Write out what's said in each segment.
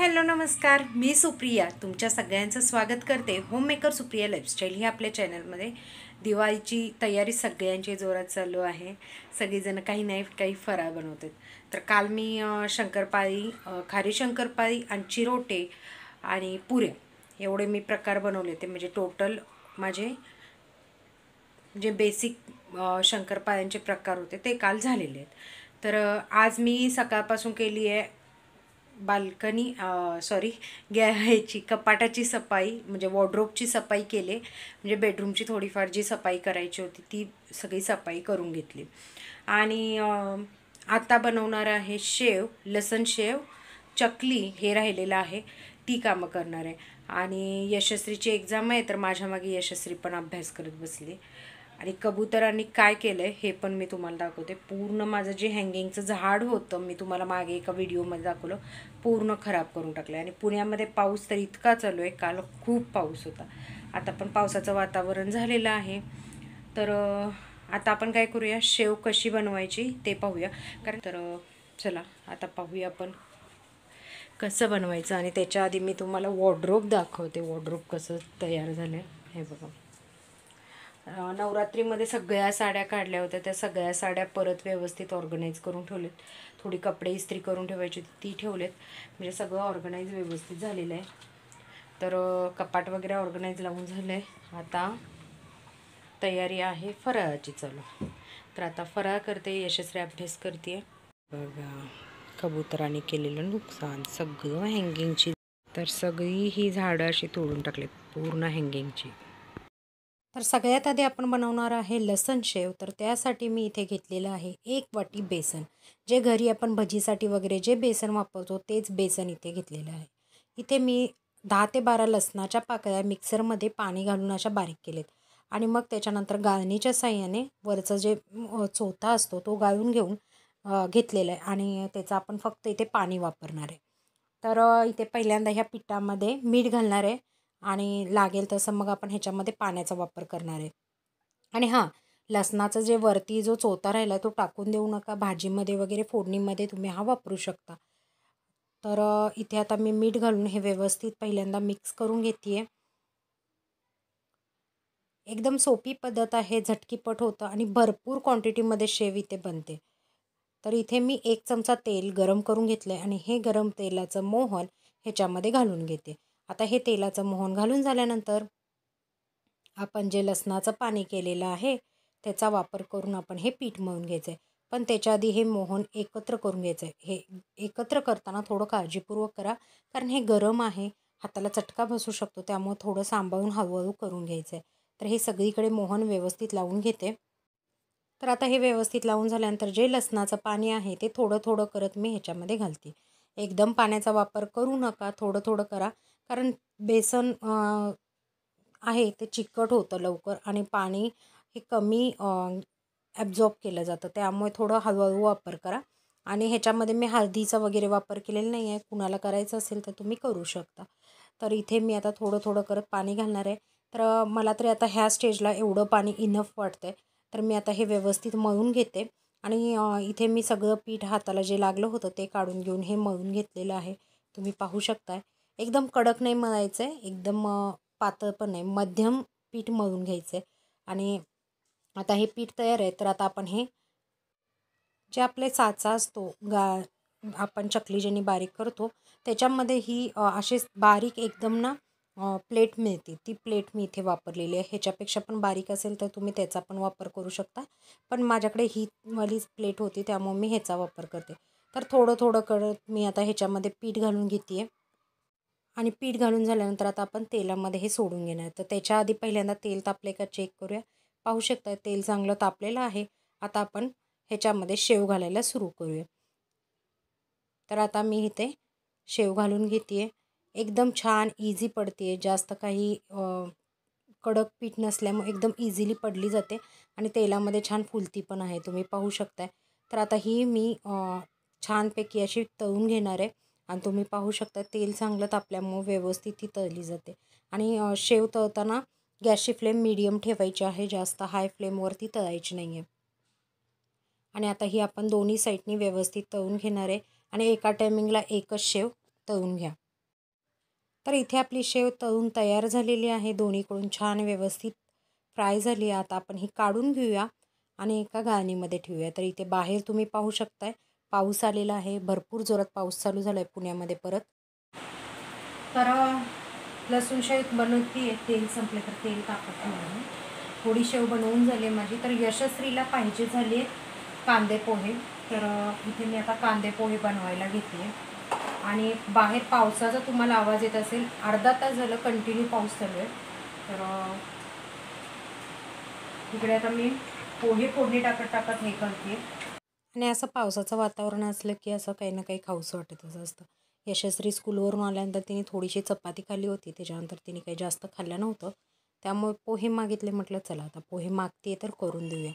hello नमस्कार मी सुप्रिया तुमच्या सगळ्यांचं स्वागत करते होममेकर सुप्रिया लाईफस्टाईल ही आपल्या चॅनलमध्ये दिवाळीची तयारी सगळ्यांची जोरात चालू आहे सगळीजणं काही नाही काही फराळ आहेत तर काल मी शंकरपाळी खारी शंकरपाळी आणि चिरोटे आणि पुरे एवढे मी प्रकार बनवले होते म्हणजे टोटल माझे जे बेसिक शंकरपाळ्यांचे प्रकार होते ते काल झालेले आहेत तर आज मी सकाळपासून केली आहे बाल्कनी सॉरी गॅ ह्याची कपाटाची सफाई म्हणजे वॉर्ड्रोबची सफाई केले म्हणजे बेडरूमची थोडीफार जी सफाई करायची होती ती सगळी सफाई करून घेतली आणि आता बनवणार आहे शेव लसण शेव चकली हे राहिलेलं आहे ती कामं करणार आहे आणि यशस्वीची एक्झाम आहे तर माझ्यामागे यशस्वी पण अभ्यास करत बसली आणि कबूतरांनी काय केलं आहे हे पण मी तुम्हाला दाखवते पूर्ण माझं जे हँगिंगचं झाड होतं मी तुम्हाला मागे एका व्हिडिओमध्ये दाखवलं पूर्ण खराब करून टाकलं आहे आणि पुण्यामध्ये पाऊस तर इतका चालू आहे काल खूप पाऊस होता आता पण पावसाचं वातावरण झालेलं आहे तर आता आपण काय करूया शेव कशी बनवायची ते पाहूया कारण तर चला आता पाहूया आपण कसं बनवायचं आणि त्याच्या आधी मी तुम्हाला वॉर्ड्रोप दाखवते वॉर्ड्रोप कसं तयार झालं हे बघा नवरात्रीमध्ये सगळ्या साड्या काढल्या होत्या त्या सगळ्या साड्या परत व्यवस्थित ऑर्गनाईज करून ठेवलेत थोडी कपडे इस्त्री करून ठेवायची ती ठेवलेत म्हणजे सगळं ऑर्गनाईज व्यवस्थित झालेलं आहे तर कपाट वगैरे ऑर्गनाईज लावून झालं आहे आता तयारी आहे फराळाची चालू तर आता फराळ करते यशस्वी अभ्यास करते बघा कबुतराने केलेलं नुकसान सगळं हँगिंगची तर सगळी ही झाडं अशी तोडून टाकली पूर्ण हँगिंगची तर सगळ्यात आधी आपण बनवणार आहे लसण शेव तर त्यासाठी मी इथे घेतलेलं आहे एक वाटी बेसन जे घरी आपण भजीसाठी वगैरे जे बेसन वापरतो तेच बेसन इथे घेतलेलं आहे इथे मी दहा ते बारा लसणाच्या पाकळ्या मिक्सरमध्ये पाणी घालून अशा बारीक केलेत आणि मग त्याच्यानंतर गाळणीच्या साह्याने वरचं जे चोथा असतो तो गाळून घेऊन घेतलेला आहे आणि त्याचं आपण फक्त इथे पाणी वापरणार आहे तर इथे पहिल्यांदा ह्या पिठामध्ये मीठ घालणार आहे आणि लागेल तसं मग आपण ह्याच्यामध्ये पाण्याचा वापर करणार आहे आणि हां लसणाचं जे वरती जो चोथा राहिला तो टाकून देऊ नका भाजीमध्ये वगैरे फोडणीमध्ये तुम्ही हा वापरू शकता तर इथे आता मी मीठ घालून हे व्यवस्थित पहिल्यांदा मिक्स करून घेते आहे एकदम सोपी पद्धत आहे झटकीपट होतं आणि भरपूर क्वांटिटीमध्ये शेव इथे बनते तर इथे मी एक चमचा तेल गरम करून घेतलं आहे आणि हे गरम तेलाचं मोहन ह्याच्यामध्ये घालून घेते आता हे तेलाचं मोहन घालून झाल्यानंतर आपण जे लसणाचं पाणी केलेलं आहे त्याचा वापर करून आपण हे पीठ मळून घ्यायचं पण त्याच्या आधी हे मोहन एकत्र करून घ्यायचं आहे हे एकत्र करताना थोडं काळजीपूर्वक करा कारण हे गरम आहे हाताला चटका बसू शकतो त्यामुळे थोडं सांभाळून हळूहळू करून घ्यायचं आहे तर हे सगळीकडे मोहन व्यवस्थित लावून घेते तर आता हे व्यवस्थित लावून झाल्यानंतर जे लसणाचं पाणी आहे ते थोडं थोडं करत मी ह्याच्यामध्ये घालते एकदम पाण्याचा वापर करू नका थोडं थोडं करा कारण बेसन आहे ते चिकट होतं लवकर आणि पाणी हे कमी ॲब्झॉर्ब केलं जातं त्यामुळे थोडं हळूहळू वापर करा आणि ह्याच्यामध्ये मी हळदीचा वगैरे वापर केलेला नाही आहे कुणाला करायचं असेल तर तुम्ही करू शकता तर इथे मी आता थोडं थोडं करत पाणी घालणार आहे तर मला तरी आता ह्या स्टेजला एवढं पाणी इनफ वाटतं आहे तर मी आता हे व्यवस्थित मळून घेते आणि इथे मी सगळं पीठ हाताला जे लागलं होतं ते काढून घेऊन हे मळून घेतलेलं आहे तुम्ही पाहू शकताय एकदम कडक नाही मळायचं आहे एकदम पातळ पण नाही मध्यम पीठ मळून घ्यायचं आहे आणि आता हे पीठ तयार आहे तर आता आपण हे जे आपले साचा असतो गा आपण चकली ज्यांनी बारीक करतो त्याच्यामध्ये ही असे बारीक एकदम ना प्लेट मिळते ती प्लेट मी इथे वापरलेली आहे ह्याच्यापेक्षा पण बारीक असेल तर तुम्ही त्याचा पण वापर करू शकता पण माझ्याकडे ही वालीच प्लेट होती त्यामुळे मी ह्याचा वापर करते तर थोडं थोडं करत मी आता ह्याच्यामध्ये पीठ घालून घेते आणि पीठ घालून झाल्यानंतर आता आपण तेलामध्ये हे सोडून घेणार तर त्याच्या आधी पहिल्यांदा तेल तापले का चेक करूया पाहू शकता तेल चांगलं तापलेलं आहे आता आपण ह्याच्यामध्ये शेव घालायला सुरू करूया तर आता मी इथे शेव घालून घेते एकदम छान इझी पडते जास्त काही कडक पीठ नसल्यामुळे एकदम इझिली पडली जाते आणि तेलामध्ये छान फुलती पण आहे तुम्ही पाहू शकताय तर आता ही मी छानपैकी अशी तळून घेणार आहे आणि तुम्ही पाहू शकता तेल चांगलं तापल्यामुळे व्यवस्थित ती तळली जाते आणि शेव तळताना गॅसची फ्लेम मीडियम ठेवायची आहे जास्त हाय फ्लेमवरती तळायची नाही आहे आणि आता ही आपण दोन्ही साईडनी व्यवस्थित तळून घेणार आहे आणि एका टायमिंगला एकच शेव तळून घ्या तर इथे आपली शेव तळून तयार झालेली आहे दोन्हीकडून छान व्यवस्थित फ्राय झाली आता आपण ही काढून घेऊया आणि एका गाळणीमध्ये ठेवूया तर इथे बाहेर तुम्ही पाहू शकताय पाऊस आलेला आहे भरपूर जोरात पाऊस चालू झाला आहे पुण्यामध्ये परत तर लसूण शेव बनवते तेल संपले तर तेल टाकत नाही थोडी शेव बनवून झाली माझी तर यशस्वीला पाहिजे झाले कांदे पोहे तर इथे मी आता कांदे पोहे बनवायला घेतले आणि बाहेर पावसाचा तुम्हाला आवाज येत असेल अर्धा तास झालं कंटिन्यू पाऊस चालू आहे तर इकडे आता मी पोहे फोडणी टाकत टाकत हे करते आणि असं पावसाचं वातावरण असलं की असं काही ना काही खाऊसं वाटतच असतं यशस्वी स्कूलवरून आल्यानंतर तिने थोडीशी चपाती खाल्ली होती त्याच्यानंतर तिने काही जास्त खाल्लं नव्हतं त्यामुळे पोहे मागितले म्हटलं चला आता पोहे मागते तर करून देऊया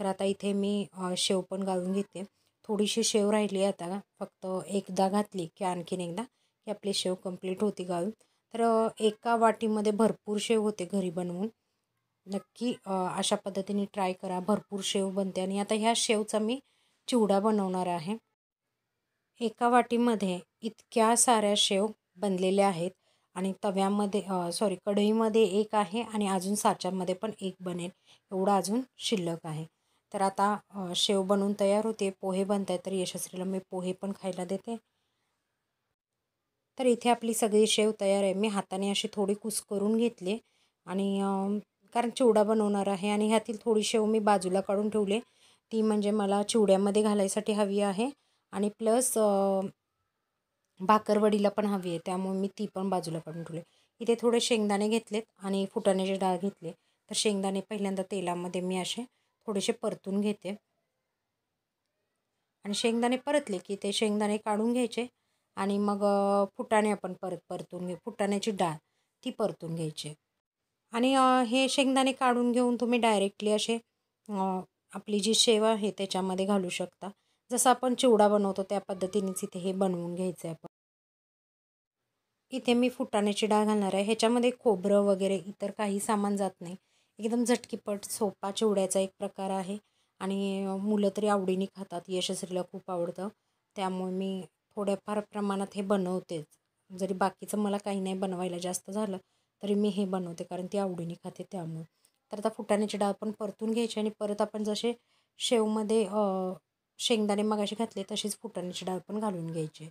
तर आता इथे मी शेव पण घालून घेते थोडीशी शेव राहिली आता फक्त एकदा घातली की आणखीन एकदा की आपली शेव कंप्लीट होती घालून तर एका वाटीमध्ये भरपूर शेव होते घरी बनवून नक्की अशा पद्धतीने ट्राय करा भरपूर शेव बनते आणि आता ह्या शेवचा मी चिवडा बनवणार आहे एका वाटीमध्ये इतक्या साऱ्या शेव बनलेल्या आहेत आणि तव्यामध्ये सॉरी कढईमध्ये एक आहे आणि अजून साच्यामध्ये पण एक बनेल एवढा अजून शिल्लक आहे तर आता शेव बनवून तयार होते पोहे बनत आहेत तर यशस्वीला मी पोहे पण खायला देते तर इथे आपली सगळी शेव तयार आहे मी हाताने अशी थोडी कुस करून घेतली आणि कारण चिवडा बनवणार आहे आणि ह्यातील थोडी शेव मी बाजूला काढून ठेवले ती म्हणजे मला चिवड्यामध्ये घालायसाठी हवी आहे आणि प्लस भाकरवडीला पण हवी आहे त्यामुळे मी ती पण बाजूला काढून ठेवली इथे थोडे शेंगदाणे घेतलेत आणि फुटाण्याचे डाळ घेतले तर शेंगदाणे पहिल्यांदा तेलामध्ये मी असे थोडेसे परतून घेते आणि शेंगदाणे परतले की ते शेंगदाणे काढून घ्यायचे आणि मग फुटाणे आपण परत परतून घे फुटाण्याची डाळ ती परतून घ्यायची आणि हे शेंगदाणे काढून घेऊन तुम्ही डायरेक्टली असे आपली जी शेव आहे त्याच्यामध्ये घालू शकता जसं आपण चिवडा बनवतो त्या पद्धतीनेच इथे हे बनवून घ्यायचं आहे आपण इथे मी फुटाण्याची डाळ घालणार आहे ह्याच्यामध्ये खोबरं वगैरे इतर काही सामान जात नाही एकदम झटकीपट सोपा चिवड्याचा एक प्रकार आहे आणि मुलं तरी आवडीने खातात यशस्वीला खूप आवडतं त्यामुळे मी थोड्याफार प्रमाणात हे बनवतेच जरी बाकीचं मला काही नाही बनवायला जास्त झालं तरी मी हे बनवते कारण ती आवडीने खाते त्यामुळे तर आता फुटाण्याची डाळ पण परतून घ्यायची आणि परत आपण जसे शेवमध्ये शेंगदाणे मगाशी घातले तशीच फुटाण्याची डाळ पण घालून घ्यायची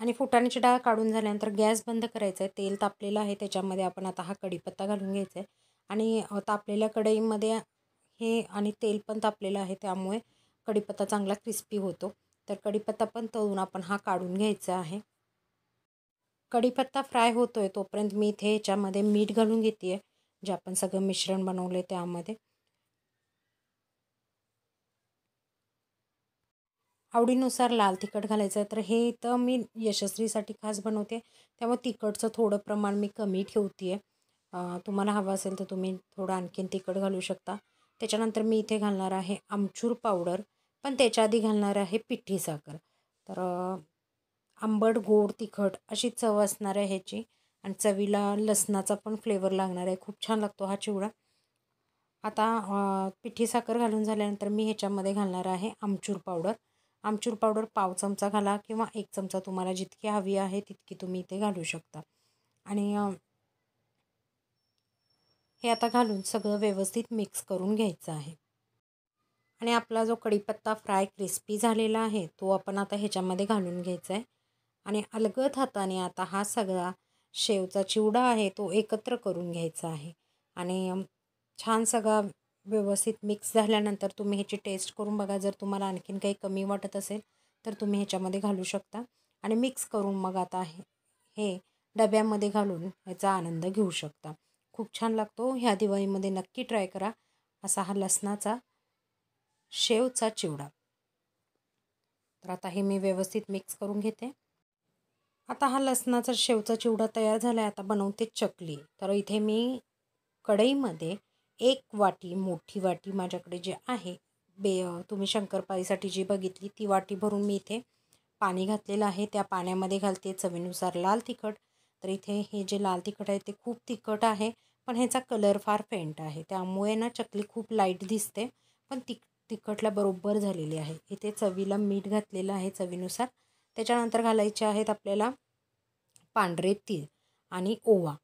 आणि फुटाण्याची डाळ काढून झाल्यानंतर गॅस बंद करायचा आहे तेल तापलेलं आहे त्याच्यामध्ये आपण आता हा कढीपत्ता घालून घ्यायचा आहे आणि तापलेल्या कढईमध्ये हे आणि तेल पण तापलेलं आहे त्यामुळे कढीपत्ता चांगला क्रिस्पी होतो तर कढीपत्ता पण तळून आपण हा काढून घ्यायचा आहे कढीपत्ता फ्राय होतो आहे तोपर्यंत मी इथे याच्यामध्ये मीठ घालून घेते आहे जे आपण सगळं मिश्रण बनवलं आहे त्यामध्ये आवडीनुसार लाल तिखट घालायचं आहे तर हे इथं मी यशस्वीसाठी खास बनवते त्यामुळे तिखटचं थोडं प्रमाण मी कमी ठेवते आहे तुम्हाला हवं असेल तर तुम्ही थोडं आणखीन तिखट घालू शकता त्याच्यानंतर मी इथे घालणार आहे आमचूर पावडर पण त्याच्या आधी घालणार आहे पिठी साखर तर आंबट गोड तिखट अशी चव असणार आहे ह्याची आणि चवीला लसणाचा पण फ्लेवर लागणार आहे खूप छान लागतो हा चिवडा आता पिठी साखर घालून झाल्यानंतर मी ह्याच्यामध्ये घालणार आहे आमचूर पावडर आमचूर पावडर पाव चमचा घाला किंवा एक चमचा तुम्हाला जितकी हवी आहे तितकी तुम्ही इथे घालू शकता आणि हे आता घालून सगळं व्यवस्थित मिक्स करून घ्यायचं आहे आणि आपला जो कढीपत्ता फ्राय क्रिस्पी झालेला आहे तो आपण आता ह्याच्यामध्ये घालून घ्यायचा आहे आणि अलगद हाताने आता हा सगळा शेवचा चिवडा आहे तो एकत्र करून घ्यायचा आहे आणि छान सगळा व्यवस्थित मिक्स झाल्यानंतर तुम्ही ह्याची टेस्ट करून बघा जर तुम्हाला आणखीन काही कमी वाटत असेल तर तुम्ही ह्याच्यामध्ये घालू शकता आणि मिक्स करून मग आता हे डब्यामध्ये घालून ह्याचा आनंद घेऊ शकता खूप छान लागतो ह्या दिवाळीमध्ये नक्की ट्राय करा असा हा लसणाचा शेवचा चिवडा तर आता हे मी व्यवस्थित मिक्स करून घेते आता हा लसणाचा शेवचा चिवडा तयार झाला आहे आता बनवते चकली तर इथे मी कढईमध्ये एक वाटी मोठी वाटी माझ्याकडे जी आहे बे तुम्ही शंकरपाळीसाठी जी बघितली ती वाटी भरून मी इथे पाणी घातलेलं आहे त्या पाण्यामध्ये घालते चवीनुसार लाल तिखट तर इथे हे जे लाल तिखट आहे ते खूप तिखट आहे पण ह्याचा कलर फार फेंट आहे त्यामुळे ना चकली खूप लाईट दिसते पण तिख तिखटला बरोबर झालेली आहे इथे चवीला मीठ घातलेलं आहे चवीनुसार त्याच्यानंतर घालायचे आहेत आपल्याला पांढरे तीळ आणि ओवा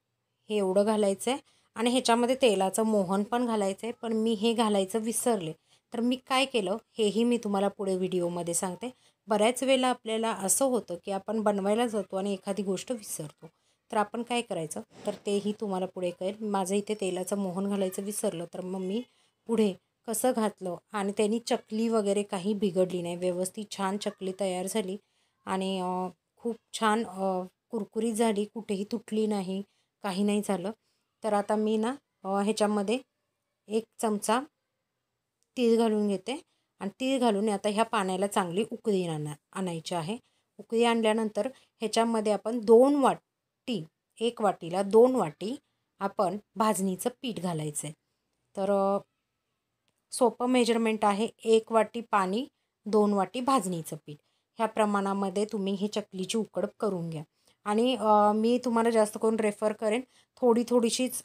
हे एवढं घालायचं आहे आणि ह्याच्यामध्ये तेलाचं मोहन पण घालायचं आहे पण मी हे घालायचं विसरले तर मी काय केलं हेही मी तुम्हाला पुढे व्हिडिओमध्ये सांगते बऱ्याच वेळेला आपल्याला असं होतं की आपण बनवायला जातो आणि एखादी गोष्ट विसरतो तर आपण काय करायचं तर तेही तुम्हाला पुढे कळेल माझं इथे तेलाचं मोहन घालायचं विसरलं तर मग मी पुढे कसं घातलं आणि त्यांनी चकली वगैरे काही बिघडली नाही व्यवस्थित छान चकली तयार झाली आणि खूप छान कुरकुरीत झाली कुठेही तुटली नाही काही नाही झालं तर आता मी ना ह्याच्यामध्ये एक चमचा तीळ घालून घेते आणि तीळ घालून आता ह्या पाण्याला चांगली उकळी आणा आणायची आहे उकळी आणल्यानंतर ह्याच्यामध्ये आपण दोन वाटी एक वाटीला दोन वाटी आपण भाजणीचं पीठ घालायचं आहे तर सोपं मेजरमेंट आहे एक वाटी पाणी दोन वाटी भाजणीचं पीठ ह्या प्रमाणामध्ये तुम्ही ही चकलीची उकड करून घ्या आणि मी तुम्हाला जास्त करून रेफर करेन थोडी थोडीशीच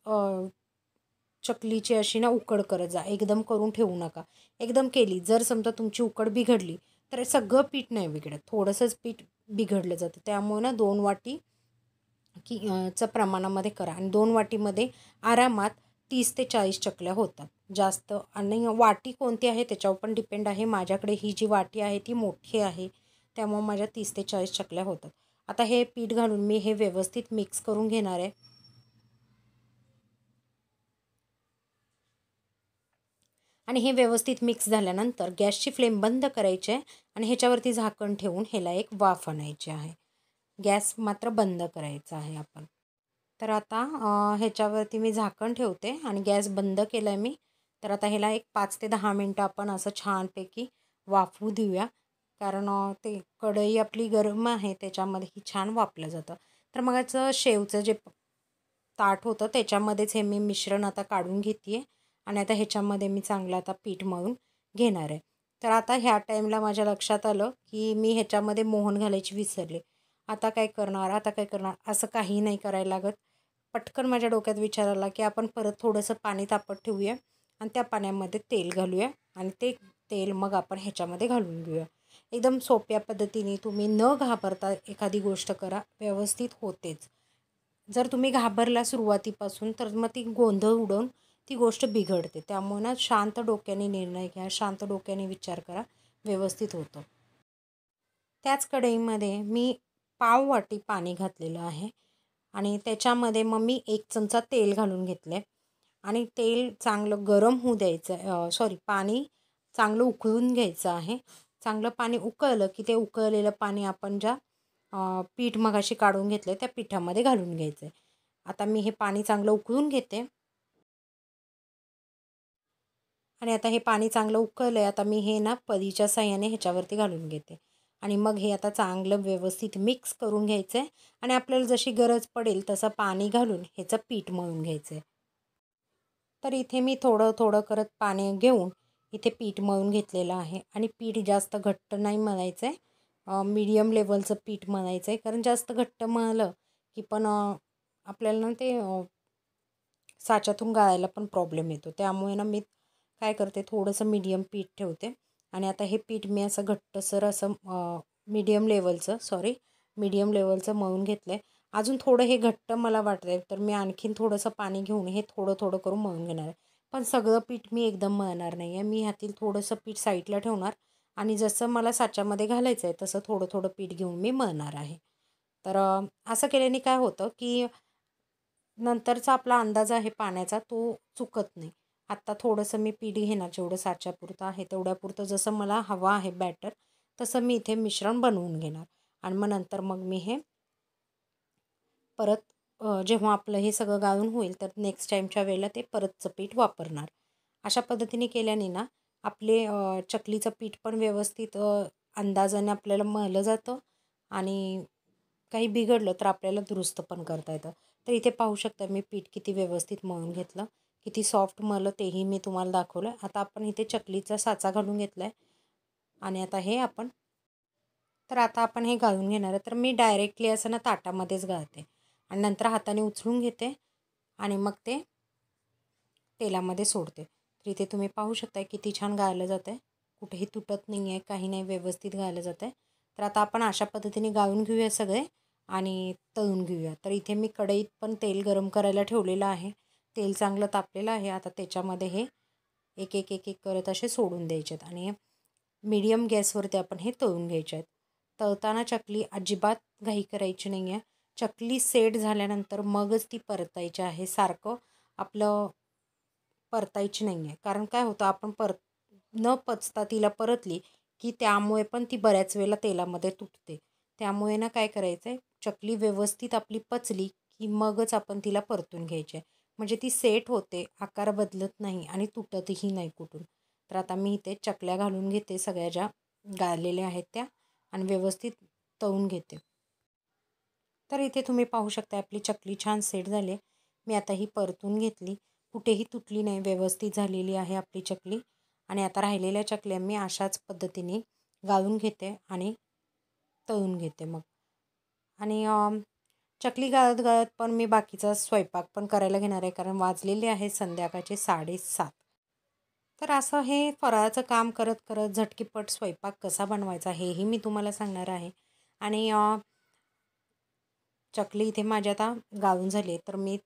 चकलीची अशी ना उकड करत जा एकदम करून ठेवू नका एकदम केली जर समजा तुमची उकड बिघडली तर सगळं पीठ नाही बिघडत थोडंसंच पीठ बिघडलं जातं त्यामुळे ना दोन वाटी की चं प्रमाणामध्ये करा आणि दोन वाटीमध्ये आरामात तीस ते चाळीस चकल्या होतात जास्त आणि वाटी कोणती आहे त्याच्यावर पण डिपेंड आहे माझ्याकडे ही जी वाटी आहे ती मोठी आहे त्यामुळं माझ्या तीस ते चाळीस चकल्या होतात आता हे पीठ घालून मी हे व्यवस्थित मिक्स करून घेणार आहे आणि हे व्यवस्थित मिक्स झाल्यानंतर गॅसची फ्लेम बंद करायची आहे आणि ह्याच्यावरती झाकण ठेवून ह्याला एक वाफ आणायची आहे गॅस मात्र बंद करायचा आहे आपण तर आता ह्याच्यावरती मी झाकण ठेवते आणि गॅस बंद केला मी तर आता ह्याला एक पाच ते दहा मिनटं आपण असं छानपैकी वाफवू देऊया कारण ते कढई आपली गरम आहे त्याच्यामध्ये ही छान वापलं जातं तर मग याचं शेवचं जे ताट होतं त्याच्यामध्येच हे मी मिश्रण आता काढून घेते आहे आणि आता ह्याच्यामध्ये मी चांगलं आता पीठ मळून घेणार आहे तर आता ह्या टाईमला माझ्या लक्षात आलं की मी ह्याच्यामध्ये मोहन घालायची विसरले आता काय करणार आता काय करणार असं काही नाही करायला लागत पटकन माझ्या डोक्यात विचार आला की आपण परत थोडंसं पाणी तापत ठेवूया आणि त्या पाण्यामध्ये तेल घालूया आणि ते तेल मग आपण ह्याच्यामध्ये घालून घेऊया एकदम सोप्या पद्धतीने तुम्ही न घाबरता एखादी गोष्ट करा व्यवस्थित होतेच जर तुम्ही घाबरला सुरुवातीपासून तर मग ती गोंधळ उडवून ती गोष्ट बिघडते त्यामुळे शांत डोक्याने निर्णय घ्या शांत डोक्याने विचार करा व्यवस्थित होतो त्याच कढईमध्ये मी पाव वाटी पाणी घातलेलं आहे आणि त्याच्यामध्ये मग मी एक चमचा तेल घालून घेतलं आणि तेल चांगलं गरम होऊ द्यायचं सॉरी पाणी चांगलं उकळून घ्यायचं आहे चांगलं पाणी उकळलं की ते उकळलेलं पाणी आपण ज्या पीठ मगाशी काढून घेतलं त्या पिठामध्ये घालून घ्यायचं आहे आता मी हे पाणी चांगलं उकळून घेते आणि आता हे पाणी चांगलं उकळलं आहे आता मी हे ना पदीच्या साह्याने ह्याच्यावरती घालून घेते आणि मग हे आता चांगलं व्यवस्थित मिक्स करून घ्यायचं आहे आणि आपल्याला जशी गरज पडेल तसं पाणी घालून ह्याचं पीठ मळून घ्यायचं आहे तर इथे मी थोडं थोडं करत पाणी घेऊन इथे पीठ मळून घेतलेलं आहे आणि पीठ जास्त घट्ट नाही मळायचं आहे मीडियम लेवलचं पीठ मळायचं आहे कारण जास्त घट्ट मळलं की पण आपल्याला ना ते साच्यातून गाळायला पण प्रॉब्लेम येतो त्यामुळे ना मी काय करते थोडंसं मीडियम पीठ ठेवते आणि आता हे पीठ मी असं घट्टसर असं मीडियम लेवलचं सॉरी मीडियम लेवलचं मळून घेतलं आहे अजून थोडं हे घट्ट मला वाटतं आहे तर मी आणखीन थोडंसं पाणी घेऊन हे थोडं थोडं करून मळून घेणार आहे पण सगळं पीठ मी एकदम मळणार नाही आहे मी ह्यातील थोडंसं पीठ साईडला ठेवणार आणि जसं मला साच्यामध्ये घालायचं आहे तसं थोडं थोडं पीठ घेऊन मी मळणार आहे तर असं केल्याने काय होतं की नंतरचा आपला अंदाज आहे पाण्याचा तो चुकत नाही आत्ता थोडंसं मी पीठ घेणार जेवढं साच्यापुरतं आहे तेवढ्यापुरतं जसं मला हवा आहे बॅटर तसं मी इथे मिश्रण बनवून घेणार आणि मग नंतर मग मी हे परत जेव्हा आपलं हे सगळं गाळून होईल तर नेक्स्ट टाईमच्या वेळेला ते परतचं पीठ वापरणार अशा पद्धतीने केल्याने ना आपले चकलीचं पीठ पण व्यवस्थित अंदाजाने आपल्याला मळलं जातं आणि काही बिघडलं तर आपल्याला दुरुस्त पण करता येतं तर इथे पाहू शकता मी पीठ किती व्यवस्थित मळून घेतलं किती सॉफ्ट मळलं तेही मी तुम्हाला दाखवलं आता आपण इथे चकलीचा साचा घालून घेतला आहे आणि आता हे आपण तर आता आपण हे घालून घेणार आहे तर मी डायरेक्टली असं ना ताटामध्येच घालते आणि नंतर हाताने उचलून घेते आणि मग ते तेलामध्ये सोडते तर इथे तुम्ही पाहू शकता किती छान गायलं जातं आहे कुठेही तुटत नाही आहे काही नाही व्यवस्थित गायलं जात आहे तर आता आपण अशा पद्धतीने गाळून घेऊया सगळे आणि तळून घेऊया तर इथे मी कढईत पण तेल गरम करायला ठेवलेलं आहे तेल चांगलं तापलेलं आहे आता त्याच्यामध्ये हे एक एक एक एक करत असे सोडून द्यायचे आहेत आणि मीडियम गॅसवरती आपण हे तळून घ्यायचे आहेत तळताना चकली अजिबात घाई करायची नाही आहे चकली सेट झाल्यानंतर मगच ती परतायची आहे सारखं आपलं परतायची नाही आहे कारण काय होतं आपण पर न पचता तिला परतली की त्यामुळे पण ती बऱ्याच वेळेला तेलामध्ये तुटते त्यामुळे ना काय करायचं आहे चकली व्यवस्थित आपली पचली की मगच आपण तिला परतून घ्यायची आहे म्हणजे ती सेट होते आकार बदलत नाही आणि तुटतही नाही कुठून तर आता मी इथे चकल्या घालून घेते सगळ्या ज्या गाळलेल्या आहेत त्या आणि व्यवस्थित तळून घेते तर इथे तुम्ही पाहू शकता आपली चकली छान सेट झाली मी आता ही परतून घेतली कुठेही तुटली नाही व्यवस्थित झालेली आहे आपली चकली आणि आता राहिलेल्या चकल्या मी अशाच पद्धतीने गाळून घेते आणि तळून घेते मग आणि चकली गाळत गाळत पण मी बाकीचा स्वयंपाक पण करायला घेणार आहे कारण वाजलेले आहे संध्याकाळचे साडेसात तर असं हे फराळाचं काम करत करत झटकीपट स्वयंपाक कसा बनवायचा हेही मी तुम्हाला सांगणार आहे आणि चकली इथे माझ्या आता गाळून झाले तर मी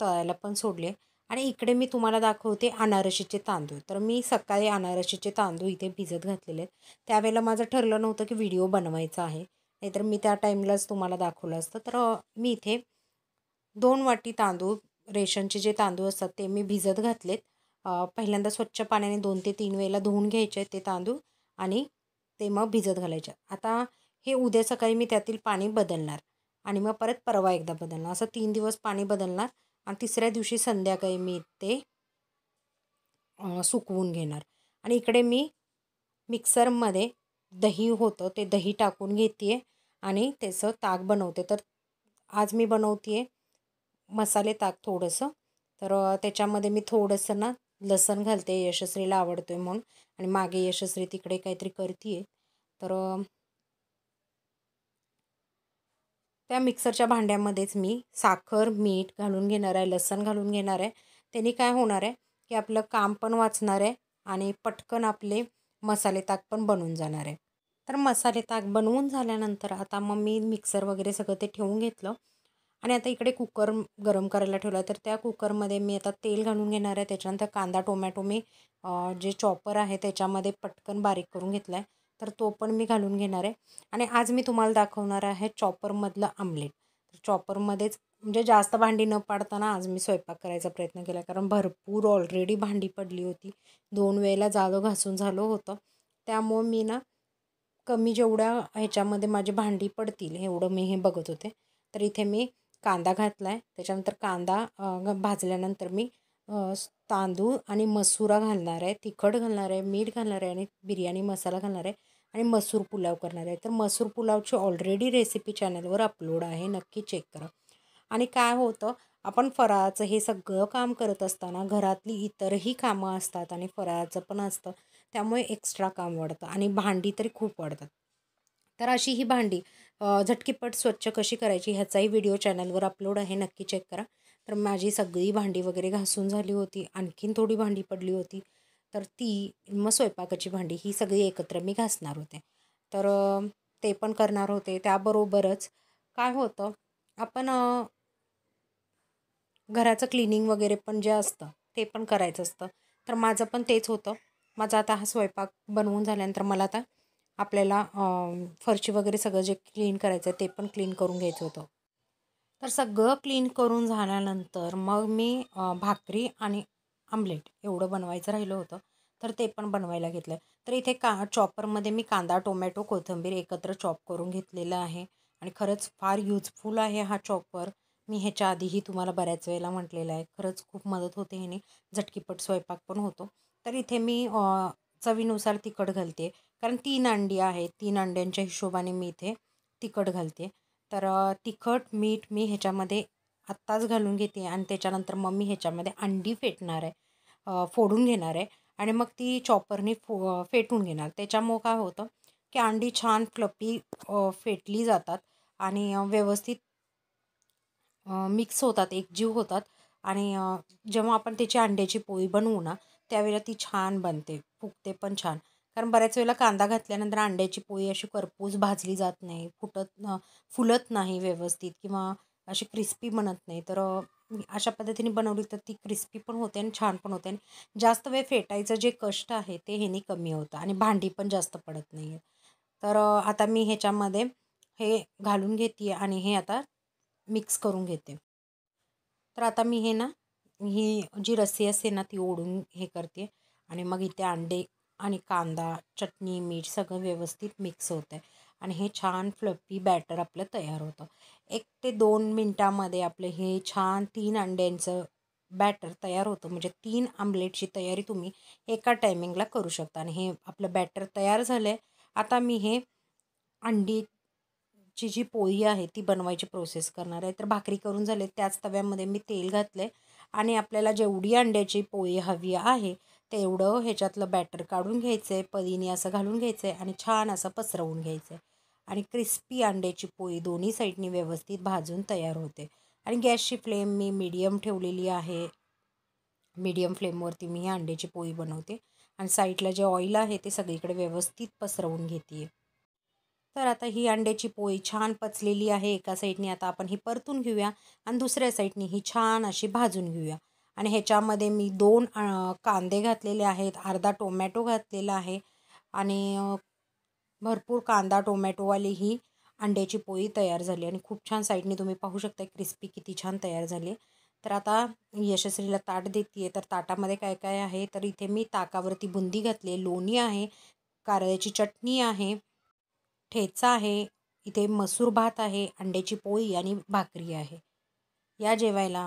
तळायला पण सोडले आणि इकडे मी तुम्हाला दाखवते अनारशीचे तांदूळ तर मी सकाळी अनारशीचे तांदूळ इथे भिजत घातलेले आहेत त्यावेळेला माझं ठरलं नव्हतं की व्हिडिओ बनवायचा आहे नाहीतर मी त्या टाईमलाच तुम्हाला दाखवलं असतं तर मी इथे दोन वाटी तांदूळ रेशनचे जे तांदूळ असतात ते मी भिजत घातलेत पहिल्यांदा स्वच्छ पाण्याने दोन ते तीन वेळेला धुवून घ्यायचे ते तांदूळ आणि ते मग भिजत घालायचे आता हे उद्या सकाळी मी त्यातील पाणी बदलणार आणि मग परत परवा एकदा बदलणार असं तीन दिवस पाणी बदलणार आणि तिसऱ्या दिवशी संध्याकाळी मी ते सुकवून घेणार आणि इकडे मी मिक्सरमध्ये दही होतं ते दही टाकून घेते आणि त्याचं ताक बनवते तर आज मी बनवते मसाले ताक थोडंसं तर त्याच्यामध्ये मी थोडंसं ना लसण घालते यशस्वीला आवडतो आहे म्हणून आणि मागे यशस्वी तिकडे काहीतरी करते तर त्या मिक्सरच्या भांड्यामध्येच मी साखर मीठ घालून घेणार आहे लसण घालून घेणार आहे त्यांनी काय होणार आहे की आपलं काम पण वाचणार आहे आणि पटकन आपले मसाले ताक पण बनून जाणार आहे तर मसाले ताक बनवून झाल्यानंतर आता मग मी मिक्सर वगैरे सगळं ते ठेवून घेतलं आणि आता इकडे कुकर गरम करायला ठेवला तर त्या कुकरमध्ये मी आता तेल घालून घेणार आहे त्याच्यानंतर कांदा टोमॅटो मी जे चॉपर आहे त्याच्यामध्ये पटकन बारीक करून घेतला आहे तर तो पण मी घालून घेणार आहे आणि आज मी तुम्हाला दाखवणार आहे चॉपरमधलं आमलेट तर चॉपरमध्येच म्हणजे जास्त भांडी न पाडताना आज मी स्वयंपाक करायचा प्रयत्न केला कारण भरपूर ऑलरेडी भांडी पडली होती दोन वेळेला जादो घासून झालो होतं त्यामुळं मी ना कमी जेवढ्या ह्याच्यामध्ये माझी भांडी पडतील एवढं मी हे बघत होते तर इथे मी कांदा घातला आहे त्याच्यानंतर कांदा भाजल्यानंतर मी तांदूळ आणि मसुरा घालणार आहे तिखट घालणार आहे मीठ घालणार आहे आणि बिर्याणी मसाला घालणार आहे आणि मसूर पुलाव करणार आहे तर मसूर पुलावची ऑलरेडी रेसिपी चॅनलवर अपलोड आहे नक्की चेक करा आणि काय होतं आपण फराळाचं हे सगळं काम करत असताना घरातली इतरही कामं असतात आणि फराळाचं पण असतं त्यामुळे एक्स्ट्रा काम वाढतं आणि भांडी तरी खूप वाढतात तर अशी ही भांडी झटकीपट स्वच्छ कशी करायची ह्याचाही व्हिडिओ चॅनलवर अपलोड आहे नक्की चेक करा तर माझी सगळी भांडी वगैरे घासून झाली होती आणखीन थोडी भांडी पडली होती तर ती मग स्वयंपाकाची भांडी ही सगळी एकत्र मी घासणार होते तर ते पण करणार होते त्याबरोबरच काय होतं आपण घराचं क्लिनिंग वगैरे पण जे असतं ते पण करायचं असतं तर माझं पण तेच होतं माझा आता हा स्वयंपाक बनवून झाल्यानंतर मला आता आपल्याला फरशी वगैरे सगळं जे क्लीन करायचं आहे ते पण क्लीन करून घ्यायचं होतं तर सगळं क्लीन करून झाल्यानंतर मग मी भाकरी आणि आमलेट एवढं बनवायचं राहिलं होतं तर ते पण बनवायला घेतलं तर इथे का चॉपरमध्ये मी कांदा टोमॅटो कोथिंबीर एकत्र चॉप करून घेतलेलं आहे आणि खरंच फार यूजफुल आहे हा चॉपर मी ह्याच्या आधीही तुम्हाला बऱ्याच वेळेला म्हटलेलं आहे खरंच खूप मदत होते ह्याने झटकीपट स्वयंपाक पण होतो तर इथे मी चवीनुसार तिखट घालते कारण तीन अंडी आहे तीन अंड्यांच्या हिशोबाने मी इथे तिखट घालते तर तिखट मीठ मी ह्याच्यामध्ये आत्ताच घालून घेते आणि त्याच्यानंतर मग मी ह्याच्यामध्ये अंडी फेटणार आहे फोडून घेणार आहे आणि मग ती चॉपरनी फो फेटून घेणार त्याच्यामुळं काय होतं की अंडी छान फ्लपी फेटली जातात आणि व्यवस्थित मिक्स होतात एकजीव होतात आणि जेव्हा आपण त्याची अंड्याची पोळी बनवू ना त्यावेळेला ती छान बनते फुगते पण छान कारण बऱ्याच वेळेला कांदा घातल्यानंतर अंड्याची पोळी अशी करपूस भाजली जात नाही फुटत फुलत नाही व्यवस्थित किंवा अशी क्रिस्पी बनत नाही तर अशा पद्धतीने बनवली तर ती क्रिस्पी पण होते आणि छान पण होते आणि जास्त वेळ फेटायचं जे कष्ट आहे ते ह्याने कमी होतं आणि भांडी पण जास्त पडत नाही तर आता मी ह्याच्यामध्ये हे घालून घेते आणि हे आता मिक्स करून घेते तर आता मी हे ना ही जी रस्सी असते ना ती ओढून हे करते आणि मग इथे अंडे आणि कांदा चटणी मीठ सगळं व्यवस्थित मिक्स होतं आहे आणि हे छान फ्लफी बॅटर आपलं तयार होतं एक ते दोन मिनटामध्ये आपलं हे छान तीन अंड्यांचं बॅटर तयार होतं म्हणजे तीन आमलेटची तयारी तुम्ही एका टायमिंगला करू शकता आणि हे आपलं बॅटर तयार झालं आहे आता मी हे अंडीची ची जी पोळी आहे ती बनवायची प्रोसेस करणार आहे तर भाकरी करून झाले त्याच तव्यामध्ये मी तेल घातलं आहे आणि आपल्याला जेवढी अंड्याची पोळी हवी आहे तेवढं ह्याच्यातलं बॅटर काढून घ्यायचं आहे पदीने असं घालून घ्यायचं आहे आणि छान असं पसरवून घ्यायचं आहे आणि क्रिस्पी अंड्याची पोळी दोन्ही साईडनी व्यवस्थित भाजून तयार होते आणि गॅसची फ्लेम मी मीडियम ठेवलेली आहे मीडियम फ्लेमवरती मी ही अंड्याची पोळी बनवते आणि साईडला जे ऑइल आहे ते सगळीकडे व्यवस्थित पसरवून घेते तर आता ही अंड्याची पोळी छान पचलेली आहे एका साईडनी आता आपण ही परतून घेऊया आणि दुसऱ्या साईडनी ही छान अशी भाजून घेऊया आणि ह्याच्यामध्ये मी दोन कांदे घातलेले आहेत अर्धा टोमॅटो घातलेला आहे आणि भरपूर कांदा टोमॅटोवाली ही अंड्याची पोळी तयार झाली आणि खूप छान साईडने तुम्ही पाहू शकता क्रिस्पी किती छान तयार झाली तर आता यशस्वीला ताट देते तर ताटामध्ये काय काय आहे तर इथे मी ताकावरती बुंदी घातली आहे लोणी आहे कारळ्याची चटणी आहे ठेचा आहे इथे मसूर भात आहे अंड्याची पोळी आणि भाकरी आहे या जेवायला